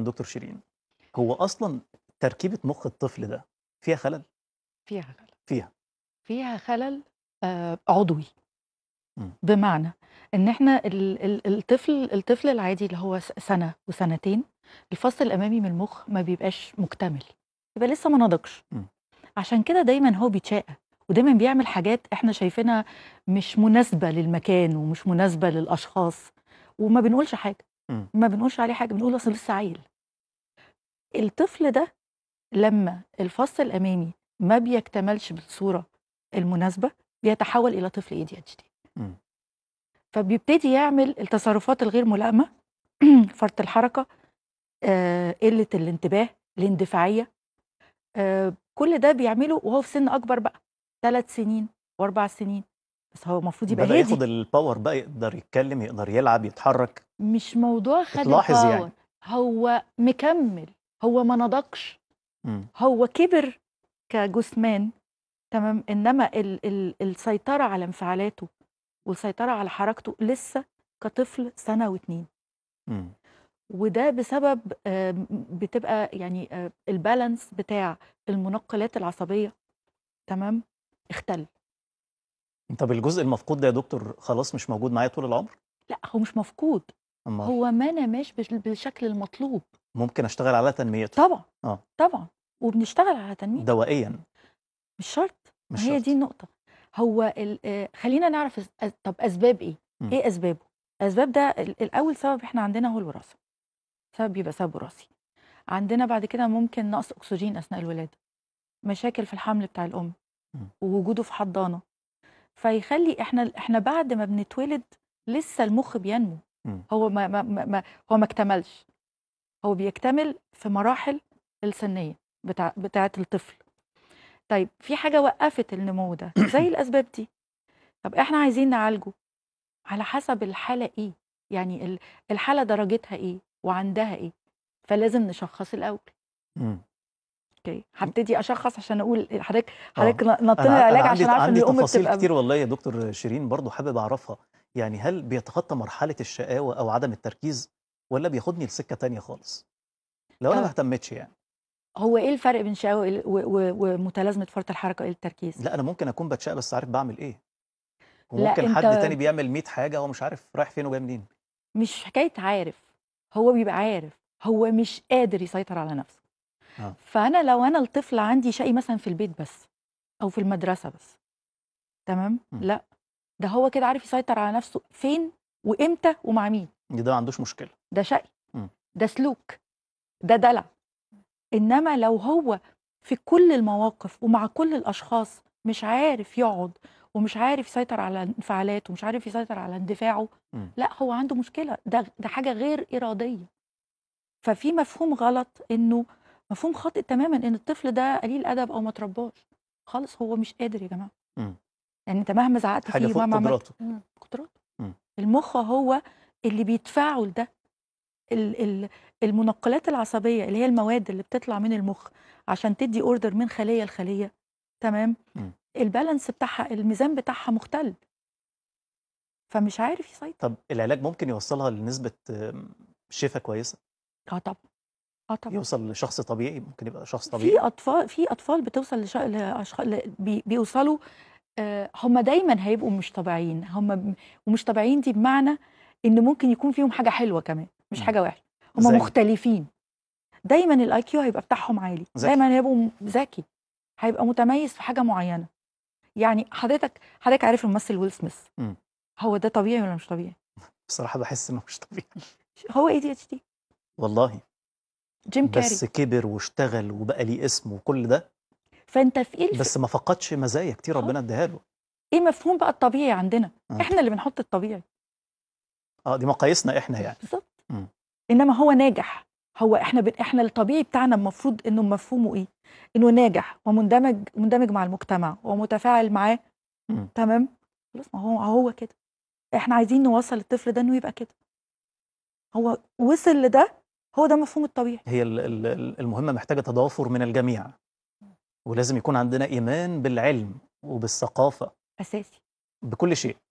دكتور شيرين هو اصلا تركيبه مخ الطفل ده فيها خلل فيها خلل فيها فيها خلل آه عضوي م. بمعنى ان احنا الطفل الطفل العادي اللي هو سنه وسنتين الفص الامامي من المخ ما بيبقاش مكتمل يبقى لسه ما نضجش عشان كده دايما هو بيتشاء ودايما بيعمل حاجات احنا شايفينها مش مناسبه للمكان ومش مناسبه للاشخاص وما بنقولش حاجه ما بنقولش عليه حاجه بنقول اصل لسه عيل الطفل ده لما الفص الامامي ما بيكتملش بالصوره المناسبه بيتحول الى طفل اي دي اتش دي فبيبتدي يعمل التصرفات الغير ملائمه فرط الحركه آه، قله الانتباه الاندفاعيه آه، كل ده بيعمله وهو في سن اكبر بقى ثلاث سنين واربع سنين بس هو المفروض يبقى هادي ياخد الباور بقى يقدر يتكلم يقدر يلعب يتحرك مش موضوع خد تلاحظ الباور يعني. هو مكمل هو ما نضجش هو كبر كجثمان تمام انما ال ال السيطره على انفعالاته والسيطره على حركته لسه كطفل سنه واتنين وده بسبب آه، بتبقى يعني آه، البالانس بتاع المنقلات العصبيه تمام اختل طب الجزء المفقود ده يا دكتور خلاص مش موجود معايا طول العمر؟ لأ هو مش مفقود أمال هو ما نماش بالشكل المطلوب. ممكن أشتغل على تنميته. طبعًا، آه. طبعًا، وبنشتغل على تنميته. دوائيًا. مش شرط، ما مش هي شرط. دي النقطة. هو آه، خلّينا نعرف طب أسباب إيه؟ م. إيه أسبابه؟ أسباب ده الأول سبب إحنا عندنا هو الوراثة. سبب بيبقى سبب وراثي. عندنا بعد كده ممكن نقص أكسجين أثناء الولادة، مشاكل في الحمل بتاع الأم، م. ووجوده في حضانة. فيخلي احنا احنا بعد ما بنتولد لسه المخ بينمو م. هو ما, ما, ما هو ما اكتملش هو بيكتمل في مراحل السنيه بتاع بتاعه الطفل طيب في حاجه وقفت النمو ده زي الاسباب دي طب احنا عايزين نعالجه على حسب الحاله ايه يعني الحاله درجتها ايه وعندها ايه فلازم نشخص الاول اوكي هبتدي اشخص عشان اقول حضرتك آه. حضرتك نطينا العلاج عشان اعرف ان الام بتبقى كتير والله يا دكتور شيرين برضو حابب اعرفها يعني هل بيتخطى مرحله الشقاوه او عدم التركيز ولا بياخدني لسكه تانية خالص لو انا ما آه. اهتمتش يعني هو ايه الفرق بين شقاوه ومتلازمه فرط الحركه إيه التركيز لا انا ممكن اكون بتشقى بس عارف بعمل ايه وممكن لا حد انت... تاني بيعمل 100 حاجه هو مش عارف رايح فين وجاي منين مش حكايه عارف هو بيبقى عارف هو مش قادر يسيطر على نفسه آه. فانا لو انا الطفل عندي شقي مثلا في البيت بس او في المدرسه بس تمام م. لا ده هو كده عارف يسيطر على نفسه فين وامتى ومع مين ده ما عندوش مشكله ده شقي ده سلوك ده دلع انما لو هو في كل المواقف ومع كل الاشخاص مش عارف يقعد ومش عارف يسيطر على انفعالاته ومش عارف يسيطر على اندفاعه لا هو عنده مشكله ده ده حاجه غير اراديه ففي مفهوم غلط انه مفهوم خاطئ تماما ان الطفل ده قليل ادب او ما ترباش خالص هو مش قادر يا جماعه امم يعني انت مهما زعقت حاجة فيه فوق مهما قدراته إمم، قدراته إمم. المخ هو اللي بيتفاعل ده ال ال المنقلات العصبيه اللي هي المواد اللي بتطلع من المخ عشان تدي اوردر من خليه لخليه تمام مم. البالانس بتاعها الميزان بتاعها مختل فمش عارف يسيطر طب العلاج ممكن يوصلها لنسبه آمم، شفاء كويسه اه طبعا آه طبعًا. يوصل لشخص طبيعي، ممكن يبقى شخص طبيعي في أطفال في أطفال بتوصل لاشخاص بي بيوصلوا آه، هم دايمًا هيبقوا مش طبيعيين، هم ومش طبيعيين دي بمعنى إن ممكن يكون فيهم حاجة حلوة كمان، مش حاجة وحشة، هم مختلفين، دايمًا الاي كيو هيبقى بتاعهم عالي، زكي. دايمًا هيبقوا ذكي، هيبقى متميز في حاجة معينة، يعني حضرتك حضرتك عارف الممثل ويل سميث، هو ده طبيعي ولا مش طبيعي؟ بصراحة بحس إنه مش طبيعي. هو اي دي اتش دي والله! جيم كاري بس كبر واشتغل وبقى ليه اسم وكل ده فانت في ايه بس ما فقدش مزايا كتير ربنا اديها له ايه مفهوم بقى الطبيعي عندنا آه. احنا اللي بنحط الطبيعي اه دي مقاييسنا احنا يعني بالظبط انما هو ناجح هو احنا ب... احنا الطبيعي بتاعنا المفروض انه مفهومه ايه انه ناجح ومندمج مندمج مع المجتمع ومتفاعل معاه تمام خلاص ما هو هو كده احنا عايزين نوصل الطفل ده انه يبقى كده هو وصل لده هو ده مفهوم الطبيعي هي المهمة محتاجة تضافر من الجميع ولازم يكون عندنا إيمان بالعلم وبالثقافة أساسي بكل شيء